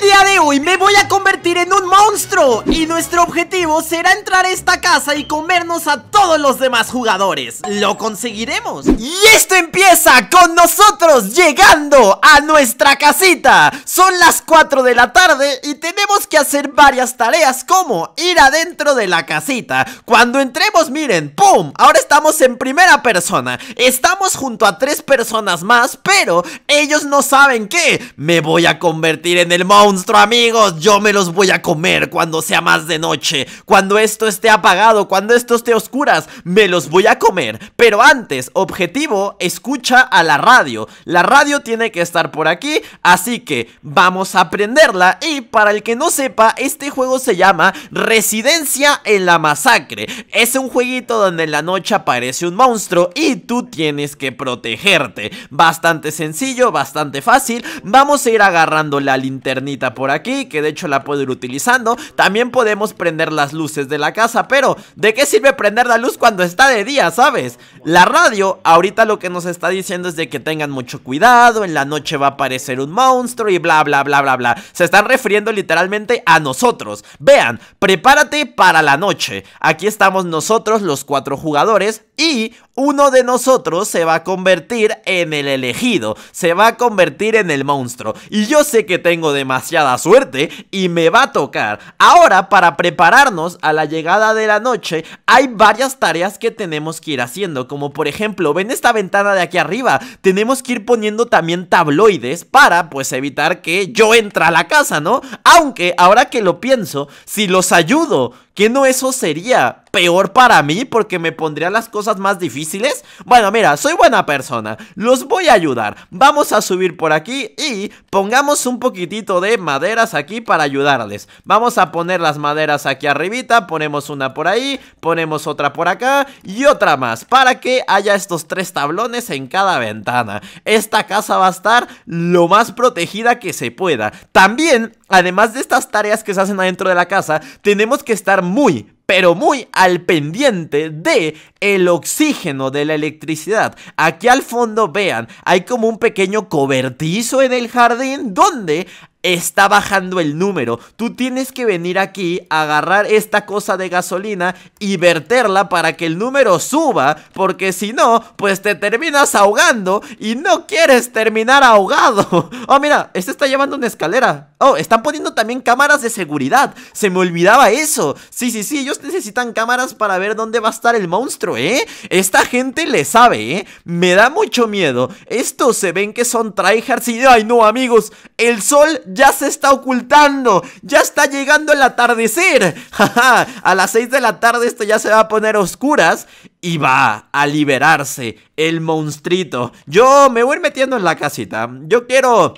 día de hoy me voy a convertir en un monstruo Y nuestro objetivo será entrar a esta casa y comernos a todos los demás jugadores Lo conseguiremos Y esto empieza con nosotros llegando a nuestra casita Son las 4 de la tarde y tenemos que hacer varias tareas como ir adentro de la casita Cuando entremos miren, ¡pum! Ahora estamos en primera persona Estamos junto a tres personas más pero ellos no saben que me voy a convertir en el monstruo monstruo amigos, yo me los voy a comer cuando sea más de noche, cuando esto esté apagado, cuando esto esté oscuras, me los voy a comer. Pero antes, objetivo, escucha a la radio. La radio tiene que estar por aquí, así que vamos a prenderla Y para el que no sepa, este juego se llama Residencia en la Masacre. Es un jueguito donde en la noche aparece un monstruo y tú tienes que protegerte. Bastante sencillo, bastante fácil. Vamos a ir agarrando la linternita por aquí, que de hecho la puedo ir utilizando. También podemos prender las luces de la casa, pero ¿de qué sirve prender la luz cuando está de día, sabes? La radio ahorita lo que nos está diciendo es de que tengan mucho cuidado, en la noche va a aparecer un monstruo y bla, bla, bla, bla, bla. Se están refiriendo literalmente a nosotros. Vean, prepárate para la noche. Aquí estamos nosotros, los cuatro jugadores, y uno de nosotros se va a convertir en el elegido, se va a convertir en el monstruo. Y yo sé que tengo demasiado da suerte y me va a tocar. Ahora, para prepararnos a la llegada de la noche, hay varias tareas que tenemos que ir haciendo, como por ejemplo, ven esta ventana de aquí arriba, tenemos que ir poniendo también tabloides para, pues, evitar que yo entre a la casa, ¿no? Aunque, ahora que lo pienso, si los ayudo, que no eso sería? peor para mí porque me pondría las cosas más difíciles? Bueno, mira, soy buena persona, los voy a ayudar. Vamos a subir por aquí y pongamos un poquitito de maderas aquí para ayudarles. Vamos a poner las maderas aquí arribita, ponemos una por ahí, ponemos otra por acá y otra más para que haya estos tres tablones en cada ventana. Esta casa va a estar lo más protegida que se pueda. También Además de estas tareas que se hacen adentro de la casa, tenemos que estar muy, pero muy al pendiente de el oxígeno de la electricidad. Aquí al fondo vean, hay como un pequeño cobertizo en el jardín donde está bajando el número. Tú tienes que venir aquí, agarrar esta cosa de gasolina y verterla para que el número suba, porque si no, pues te terminas ahogando y no quieres terminar ahogado. Oh, mira, este está llevando una escalera. Oh, están poniendo también cámaras de seguridad. Se me olvidaba eso. Sí, sí, sí, ellos necesitan cámaras para ver dónde va a estar el monstruo, ¿eh? Esta gente le sabe, ¿eh? Me da mucho miedo. Estos se ven que son tryhards y... ¡Ay, no, amigos! El sol ya se está ocultando, ya está llegando el atardecer. a las 6 de la tarde esto ya se va a poner oscuras y va a liberarse el monstruito. Yo me voy metiendo en la casita. Yo quiero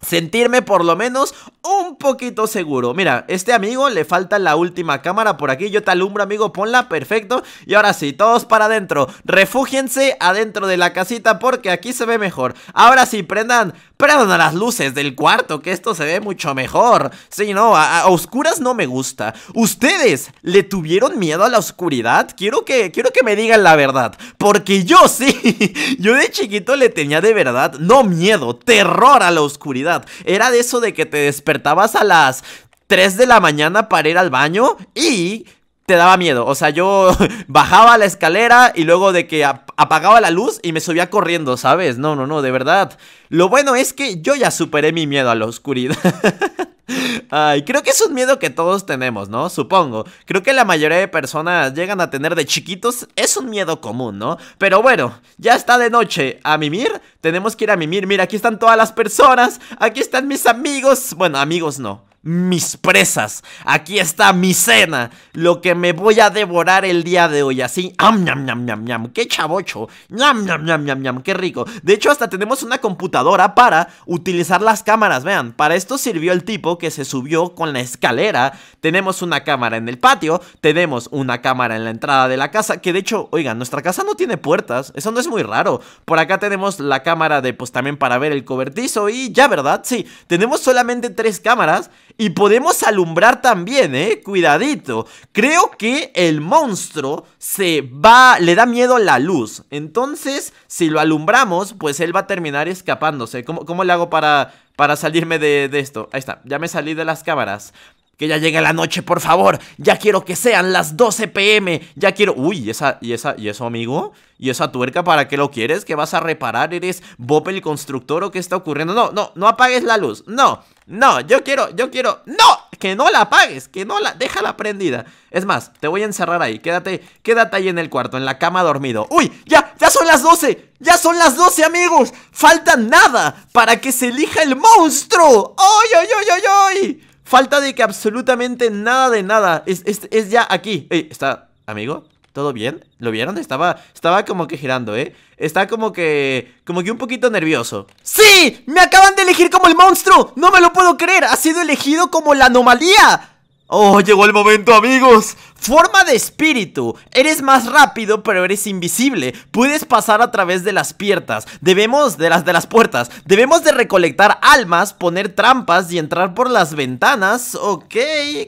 sentirme por lo menos un poquito seguro. Mira, este amigo le falta la última cámara por aquí. Yo te alumbro, amigo, ponla, perfecto. Y ahora sí, todos para adentro. Refúgiense adentro de la casita porque aquí se ve mejor. Ahora sí, prendan dar las luces del cuarto, que esto se ve mucho mejor. Sí, no, a, oscuras no me gusta. ¿Ustedes le tuvieron miedo a la oscuridad? Quiero que, quiero que me digan la verdad. Porque yo sí, yo de chiquito le tenía de verdad, no miedo, terror a la oscuridad. Era de eso de que te despertabas a las 3 de la mañana para ir al baño y te daba miedo. O sea, yo bajaba la escalera y luego de que apagaba la luz y me subía corriendo, ¿sabes? No, no, no, de verdad. Lo bueno es que yo ya superé mi miedo a la oscuridad. Ay, creo que es un miedo que todos tenemos, ¿no? Supongo. Creo que la mayoría de personas llegan a tener de chiquitos. Es un miedo común, ¿no? Pero bueno, ya está de noche. A mimir, tenemos que ir a mimir. Mira, aquí están todas las personas. Aquí están mis amigos. Bueno, amigos no mis presas. Aquí está mi cena, lo que me voy a devorar el día de hoy. Así, am, ñam, ñam, ñam, ñam, qué chavocho, ñam, ñam, ñam, ñam, ñam, qué rico. De hecho, hasta tenemos una computadora para utilizar las cámaras. Vean, para esto sirvió el tipo que se subió con la escalera. Tenemos una cámara en el patio, tenemos una cámara en la entrada de la casa. Que de hecho, oigan, nuestra casa no tiene puertas, eso no es muy raro. Por acá tenemos la cámara de, pues también para ver el cobertizo. Y ya, ¿verdad? Sí, tenemos solamente tres cámaras. Y podemos alumbrar también, ¿eh? Cuidadito. Creo que el monstruo se va, le da miedo la luz. Entonces, si lo alumbramos, pues él va a terminar escapándose. ¿Cómo, cómo le hago para, para salirme de, de esto? Ahí está, ya me salí de las cámaras. Que ya llegue la noche, por favor. Ya quiero que sean las 12 pm. Ya quiero. Uy, ¿y esa, y esa, y eso, amigo. ¿Y esa tuerca para qué lo quieres? ¿Qué vas a reparar? ¿Eres Bob el constructor o qué está ocurriendo? No, no, no apagues la luz. No, no, yo quiero, yo quiero. ¡No! Que no la apagues, que no la. Déjala prendida. Es más, te voy a encerrar ahí. Quédate, quédate ahí en el cuarto, en la cama dormido. ¡Uy! ¡Ya! ¡Ya son las 12! ¡Ya son las 12, amigos! ¡Falta nada para que se elija el monstruo! ¡Ay, ay, ay, ay, ay! Falta de que absolutamente nada de nada. Es, es, ya aquí. está, amigo. ¿Todo bien? ¿Lo vieron? Estaba, estaba como que girando, ¿eh? Está como que... Como que un poquito nervioso ¡Sí! ¡Me acaban de elegir como el monstruo! ¡No me lo puedo creer! ¡Ha sido elegido como la anomalía! ¡Oh, llegó el momento, amigos! Forma de espíritu. Eres más rápido, pero eres invisible. Puedes pasar a través de las piernas. Debemos de las de las puertas. Debemos de recolectar almas, poner trampas y entrar por las ventanas. Ok,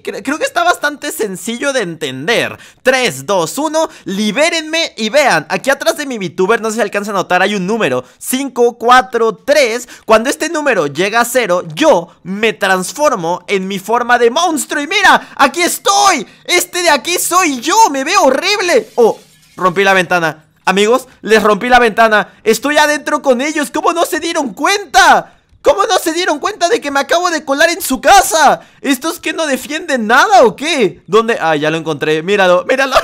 creo que está bastante sencillo de entender. 3, 2, 1, libérenme y vean. Aquí atrás de mi VTuber, no se alcanza a notar, hay un número. 5, 4, 3. Cuando este número llega a cero, yo me transformo en mi forma de monstruo. Y mira, aquí estoy. Este de aquí aquí soy yo, me veo horrible Oh, rompí la ventana Amigos, les rompí la ventana Estoy adentro con ellos, ¿cómo no se dieron cuenta? ¿Cómo no se dieron cuenta de que me acabo de colar en su casa? ¿Estos que no defienden nada o qué? ¿Dónde? Ah, ya lo encontré, míralo, míralo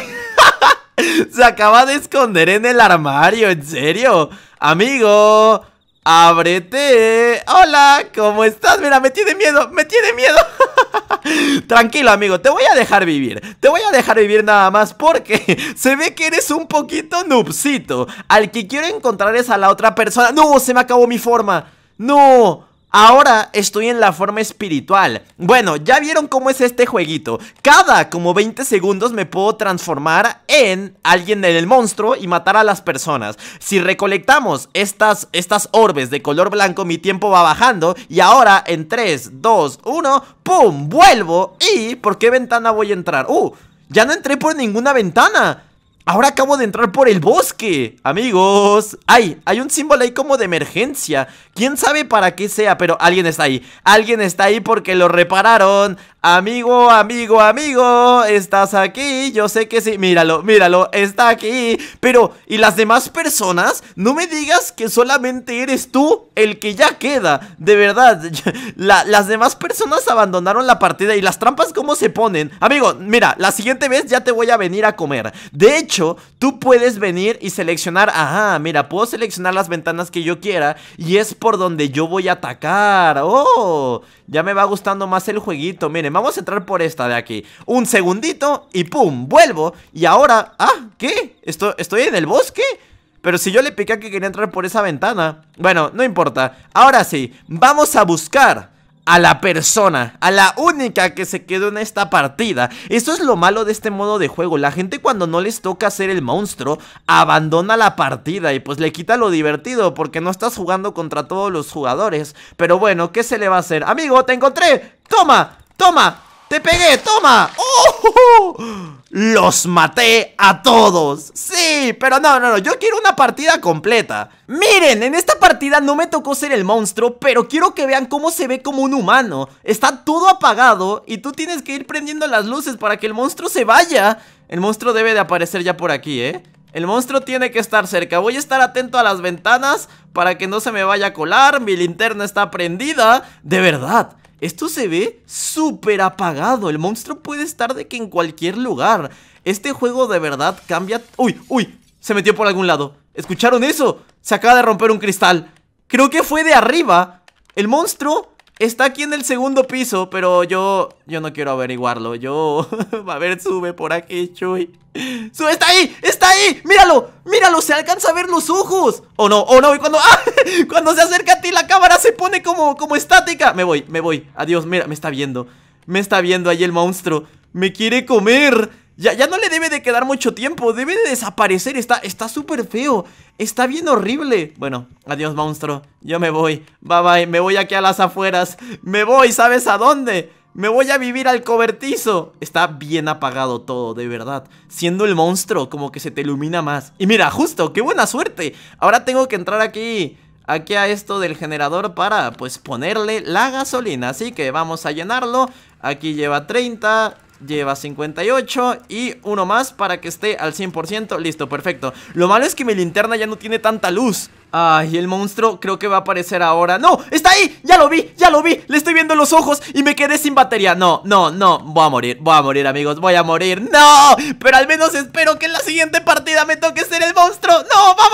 Se acaba de esconder en el armario, ¿en serio? Amigo, ábrete Hola, ¿cómo estás? Mira, me tiene miedo, me tiene miedo Tranquilo, amigo, te voy a dejar vivir. Te voy a dejar vivir nada más porque se ve que eres un poquito nubcito Al que quiero encontrar es a la otra persona. ¡No! Se me acabó mi forma. ¡No! Ahora estoy en la forma espiritual Bueno, ya vieron cómo es este jueguito Cada como 20 segundos me puedo transformar en alguien del monstruo y matar a las personas Si recolectamos estas, estas orbes de color blanco mi tiempo va bajando Y ahora en 3, 2, 1, ¡pum! Vuelvo y ¿por qué ventana voy a entrar? ¡Uh! Ya no entré por ninguna ventana Ahora acabo de entrar por el bosque, amigos. ¡Ay! Hay un símbolo ahí como de emergencia. ¿Quién sabe para qué sea? Pero alguien está ahí. Alguien está ahí porque lo repararon. Amigo, amigo, amigo, estás aquí. Yo sé que sí. Míralo, míralo, está aquí. Pero, ¿y las demás personas? No me digas que solamente eres tú el que ya queda. De verdad, las demás personas abandonaron la partida. ¿Y las trampas cómo se ponen? Amigo, mira, la siguiente vez ya te voy a venir a comer. De hecho, tú puedes venir y seleccionar, ajá, mira, puedo seleccionar las ventanas que yo quiera y es por donde yo voy a atacar. ¡Oh! Ya me va gustando más el jueguito. Miren, vamos a entrar por esta de aquí. Un segundito y ¡pum! Vuelvo. Y ahora, ah, ¿qué? ¿Estoy, estoy en el bosque? Pero si yo le piqué que quería entrar por esa ventana. Bueno, no importa. Ahora sí, vamos a buscar a la persona, a la única que se quedó en esta partida. Eso es lo malo de este modo de juego. La gente cuando no les toca ser el monstruo, abandona la partida y pues le quita lo divertido porque no estás jugando contra todos los jugadores. Pero bueno, ¿qué se le va a hacer? Amigo, te encontré. Toma, toma, te pegué, toma. ¡Oh! los maté a todos. Sí, pero no, no, no, yo quiero una partida completa. Miren, en esta partida no me tocó ser el monstruo, pero quiero que vean cómo se ve como un humano. Está todo apagado y tú tienes que ir prendiendo las luces para que el monstruo se vaya. El monstruo debe de aparecer ya por aquí, ¿eh? El monstruo tiene que estar cerca. Voy a estar atento a las ventanas para que no se me vaya a colar. Mi linterna está prendida. De verdad, esto se ve súper apagado. El monstruo puede estar de que en cualquier lugar. Este juego de verdad cambia... ¡Uy! ¡Uy! Se metió por algún lado. ¿Escucharon eso? Se acaba de romper un cristal. Creo que fue de arriba. El monstruo Está aquí en el segundo piso, pero yo... Yo no quiero averiguarlo, yo... a ver, sube por aquí, Chuy. ¡Sube! ¡Está ahí! ¡Está ahí! ¡Míralo! ¡Míralo! ¡Se alcanza a ver los ojos! ¡Oh no! ¡Oh no! Y cuando... ¡Ah! Cuando se acerca a ti la cámara se pone como, como estática. Me voy, me voy. Adiós, mira, me está viendo. Me está viendo ahí el monstruo. ¡Me quiere comer! Ya, ya no le debe de quedar mucho tiempo, debe de desaparecer, está súper feo, está bien horrible. Bueno, adiós monstruo, yo me voy, bye bye, me voy aquí a las afueras, me voy, ¿sabes a dónde? Me voy a vivir al cobertizo. Está bien apagado todo, de verdad. Siendo el monstruo, como que se te ilumina más. Y mira, justo, qué buena suerte. Ahora tengo que entrar aquí, aquí a esto del generador para, pues, ponerle la gasolina. Así que vamos a llenarlo. Aquí lleva 30, lleva 58 y uno más para que esté al 100%, listo, perfecto. Lo malo es que mi linterna ya no tiene tanta luz. Ay, el monstruo creo que va a aparecer ahora ¡No! ¡Está ahí! ¡Ya lo vi! ¡Ya lo vi! ¡Le estoy viendo los ojos! Y me quedé sin batería No, no, no, voy a morir, voy a morir amigos Voy a morir, ¡no! Pero al menos espero que en la siguiente partida me toque ser el monstruo ¡No, vamos!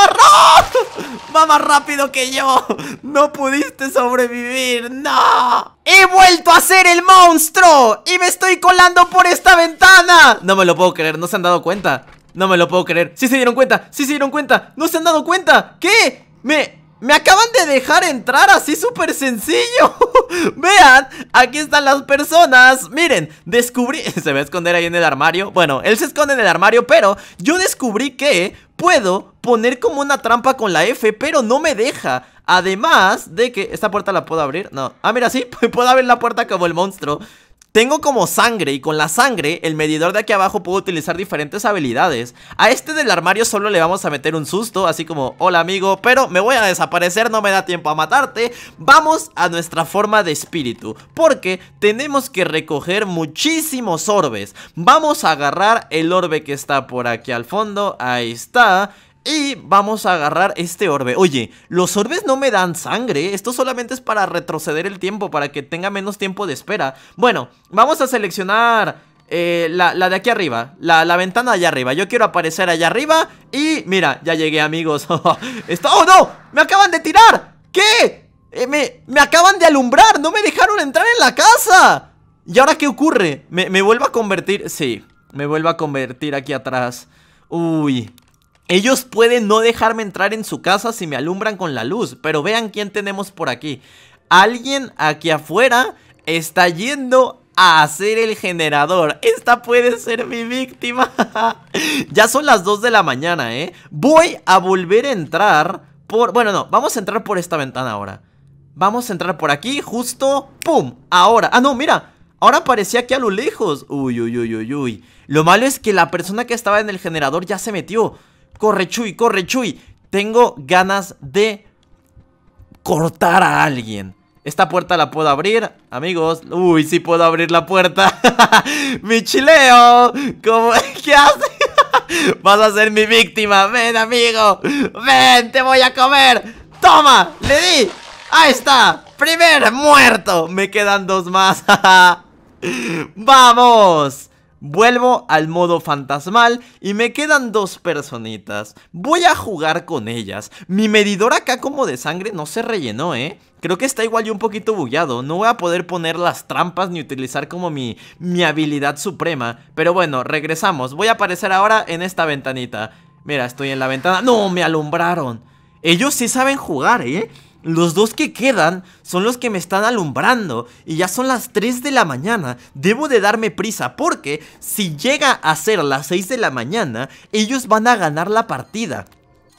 va más rápido que yo. No pudiste sobrevivir, no. He vuelto a ser el monstruo y me estoy colando por esta ventana. No me lo puedo creer, no se han dado cuenta. No me lo puedo creer. Sí se dieron cuenta, sí se dieron cuenta. No se han dado cuenta. ¿Qué? Me... Me acaban de dejar entrar así súper sencillo Vean, aquí están las personas Miren, descubrí... Se va a esconder ahí en el armario Bueno, él se esconde en el armario Pero yo descubrí que Puedo poner como una trampa con la F, pero no me deja. Además de que... ¿Esta puerta la puedo abrir? No. Ah, mira, sí, puedo abrir la puerta como el monstruo. Tengo como sangre y con la sangre el medidor de aquí abajo puedo utilizar diferentes habilidades. A este del armario solo le vamos a meter un susto, así como hola amigo, pero me voy a desaparecer, no me da tiempo a matarte. Vamos a nuestra forma de espíritu, porque tenemos que recoger muchísimos orbes. Vamos a agarrar el orbe que está por aquí al fondo, ahí está. Y vamos a agarrar este orbe Oye, los orbes no me dan sangre Esto solamente es para retroceder el tiempo Para que tenga menos tiempo de espera Bueno, vamos a seleccionar eh, la, de aquí arriba la, la, ventana allá arriba Yo quiero aparecer allá arriba Y mira, ya llegué amigos ¡Oh no! ¡Me acaban de tirar! ¿Qué? Eh, me, acaban de alumbrar No me dejaron entrar en la casa ¿Y ahora qué ocurre? ¿Me, me vuelvo a convertir? Sí, me vuelvo a convertir aquí atrás Uy, ellos pueden no dejarme entrar en su casa si me alumbran con la luz, pero vean quién tenemos por aquí. Alguien aquí afuera está yendo a hacer el generador. Esta puede ser mi víctima. ya son las 2 de la mañana, ¿eh? Voy a volver a entrar por... Bueno, no, vamos a entrar por esta ventana ahora. Vamos a entrar por aquí, justo... ¡Pum! Ahora. Ah, no, mira. Ahora parecía aquí a lo lejos. Uy, uy, uy, uy, uy. Lo malo es que la persona que estaba en el generador ya se metió. Corre Chuy, corre Chuy. Tengo ganas de cortar a alguien. Esta puerta la puedo abrir, amigos. Uy, sí puedo abrir la puerta. mi chileo. ¿Cómo? ¿Qué haces? Vas a ser mi víctima. Ven, amigo. Ven, te voy a comer. Toma, le di. Ahí está. Primer muerto. Me quedan dos más. Vamos. Vuelvo al modo fantasmal y me quedan dos personitas. Voy a jugar con ellas. Mi medidor acá como de sangre no se rellenó, ¿eh? Creo que está igual yo un poquito bullado. No voy a poder poner las trampas ni utilizar como mi, mi habilidad suprema. Pero bueno, regresamos. Voy a aparecer ahora en esta ventanita. Mira, estoy en la ventana. ¡No! Me alumbraron. Ellos sí saben jugar, ¿eh? Los dos que quedan son los que me están alumbrando y ya son las 3 de la mañana. Debo de darme prisa porque si llega a ser las 6 de la mañana, ellos van a ganar la partida.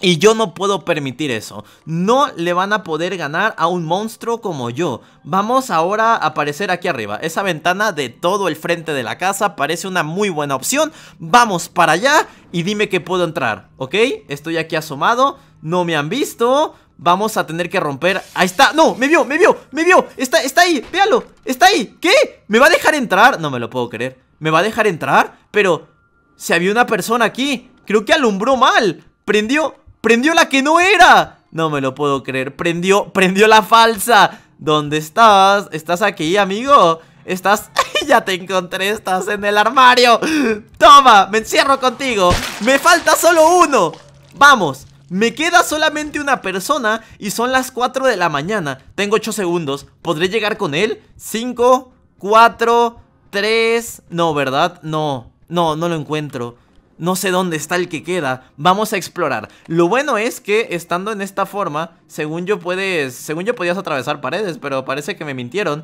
Y yo no puedo permitir eso. No le van a poder ganar a un monstruo como yo. Vamos ahora a aparecer aquí arriba. Esa ventana de todo el frente de la casa parece una muy buena opción. Vamos para allá y dime que puedo entrar, ¿ok? Estoy aquí asomado. No me han visto. Vamos a tener que romper Ahí está, no, me vio, me vio, me vio Está, está ahí, véalo, está ahí ¿Qué? ¿Me va a dejar entrar? No me lo puedo creer ¿Me va a dejar entrar? Pero se si había una persona aquí Creo que alumbró mal Prendió, prendió la que no era No me lo puedo creer Prendió, prendió la falsa ¿Dónde estás? ¿Estás aquí, amigo? Estás... ya te encontré, estás en el armario Toma, me encierro contigo Me falta solo uno Vamos, me queda solamente una persona y son las 4 de la mañana. Tengo 8 segundos. ¿Podré llegar con él? 5, 4, 3... No, ¿verdad? No, no, no lo encuentro. No sé dónde está el que queda. Vamos a explorar. Lo bueno es que estando en esta forma, según yo puedes... Según yo podías atravesar paredes, pero parece que me mintieron.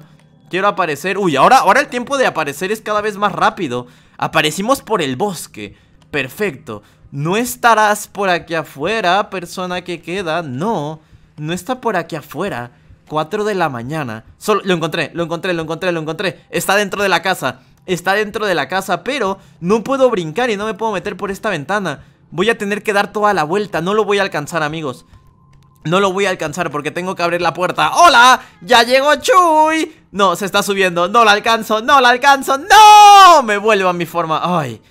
Quiero aparecer... Uy, ahora, ahora el tiempo de aparecer es cada vez más rápido. Aparecimos por el bosque. Perfecto. No estarás por aquí afuera, persona que queda. No, no está por aquí afuera. 4 de la mañana. Solo, lo encontré, lo encontré, lo encontré, lo encontré. Está dentro de la casa. Está dentro de la casa, pero no puedo brincar y no me puedo meter por esta ventana. Voy a tener que dar toda la vuelta. No lo voy a alcanzar, amigos. No lo voy a alcanzar porque tengo que abrir la puerta. ¡Hola! ¡Ya llegó Chuy! No, se está subiendo. No la alcanzo, no la alcanzo. ¡No! Me vuelvo a mi forma. ¡Ay!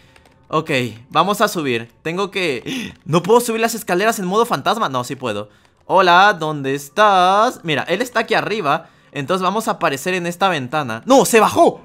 Ok, vamos a subir. Tengo que... No puedo subir las escaleras en modo fantasma. No, sí puedo. Hola, ¿dónde estás? Mira, él está aquí arriba. Entonces vamos a aparecer en esta ventana. ¡No! ¡Se bajó!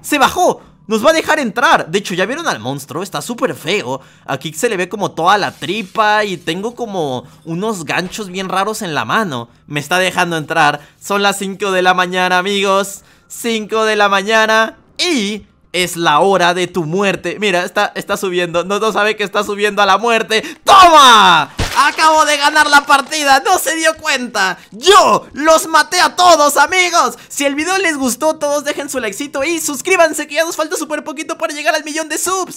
¡Se bajó! ¡Nos va a dejar entrar! De hecho, ¿ya vieron al monstruo? Está súper feo. Aquí se le ve como toda la tripa y tengo como unos ganchos bien raros en la mano. Me está dejando entrar. Son las 5 de la mañana, amigos. 5 de la mañana. Y es la hora de tu muerte Mira, está, está subiendo no, no sabe que está subiendo a la muerte ¡Toma! Acabo de ganar la partida, no se dio cuenta Yo los maté a todos amigos Si el video les gustó todos dejen su likecito y suscríbanse que ya nos falta súper poquito para llegar al millón de subs